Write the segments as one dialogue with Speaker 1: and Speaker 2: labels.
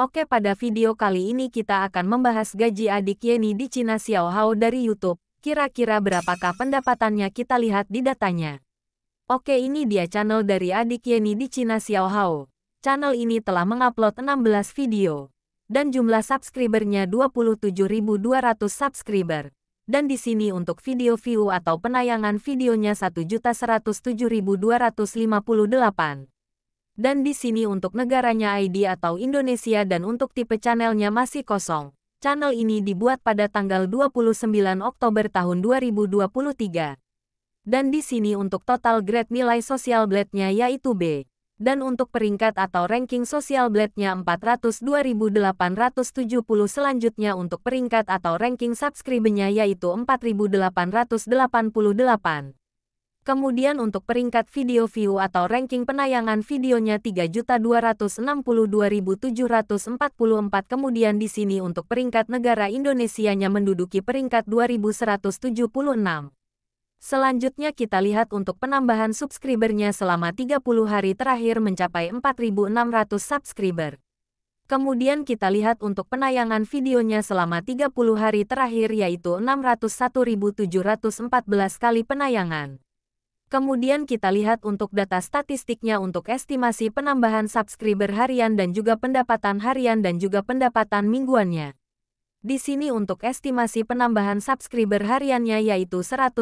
Speaker 1: Oke pada video kali ini kita akan membahas gaji adik Yeni di Cina Xiaohao dari Youtube. Kira-kira berapakah pendapatannya kita lihat di datanya. Oke ini dia channel dari adik Yeni di Cina Xiaohao. Channel ini telah mengupload 16 video. Dan jumlah subscribernya 27.200 subscriber. Dan di sini untuk video view atau penayangan videonya 1.107.258 dan di sini untuk negaranya ID atau Indonesia dan untuk tipe channelnya masih kosong. Channel ini dibuat pada tanggal 29 Oktober tahun 2023. Dan di sini untuk total grade nilai sosial blade-nya yaitu B. Dan untuk peringkat atau ranking sosial blade-nya 400 selanjutnya untuk peringkat atau ranking subscribe-nya yaitu 4888. Kemudian untuk peringkat video view atau ranking penayangan videonya 3.262.744 kemudian di sini untuk peringkat negara Indonesianya menduduki peringkat 2176. Selanjutnya kita lihat untuk penambahan subscribernya selama 30 hari terakhir mencapai 4.600 subscriber. Kemudian kita lihat untuk penayangan videonya selama 30 hari terakhir yaitu 601.714 kali penayangan. Kemudian kita lihat untuk data statistiknya untuk estimasi penambahan subscriber harian dan juga pendapatan harian dan juga pendapatan mingguannya. Di sini untuk estimasi penambahan subscriber hariannya yaitu 154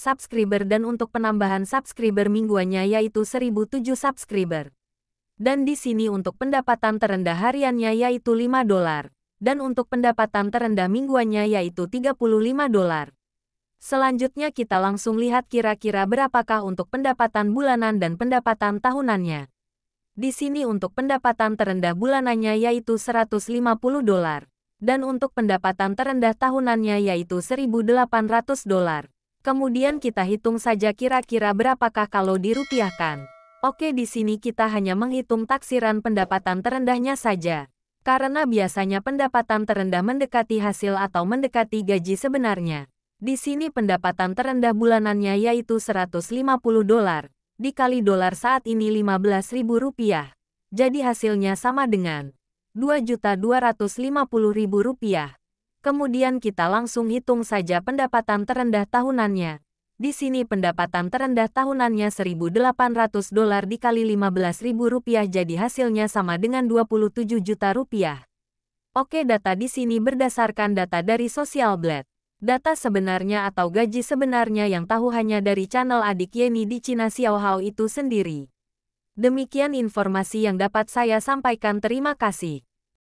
Speaker 1: subscriber dan untuk penambahan subscriber mingguannya yaitu 1007 subscriber. Dan di sini untuk pendapatan terendah hariannya yaitu 5 dolar. Dan untuk pendapatan terendah mingguannya yaitu 35 dolar. Selanjutnya kita langsung lihat kira-kira berapakah untuk pendapatan bulanan dan pendapatan tahunannya. Di sini untuk pendapatan terendah bulanannya yaitu 150 dolar. Dan untuk pendapatan terendah tahunannya yaitu 1.800 dolar. Kemudian kita hitung saja kira-kira berapakah kalau dirupiahkan. Oke di sini kita hanya menghitung taksiran pendapatan terendahnya saja. Karena biasanya pendapatan terendah mendekati hasil atau mendekati gaji sebenarnya. Di sini pendapatan terendah bulanannya yaitu 150 dolar, dikali dolar saat ini ribu rupiah. Jadi hasilnya sama dengan 2.250.000 rupiah. Kemudian kita langsung hitung saja pendapatan terendah tahunannya. Di sini pendapatan terendah tahunannya 1.800 dolar dikali 15.000 rupiah jadi hasilnya sama dengan 27 juta rupiah. Oke data di sini berdasarkan data dari Social Blade. Data sebenarnya atau gaji sebenarnya yang tahu hanya dari channel adik Yeni di Cina Hao itu sendiri. Demikian informasi yang dapat saya sampaikan terima kasih.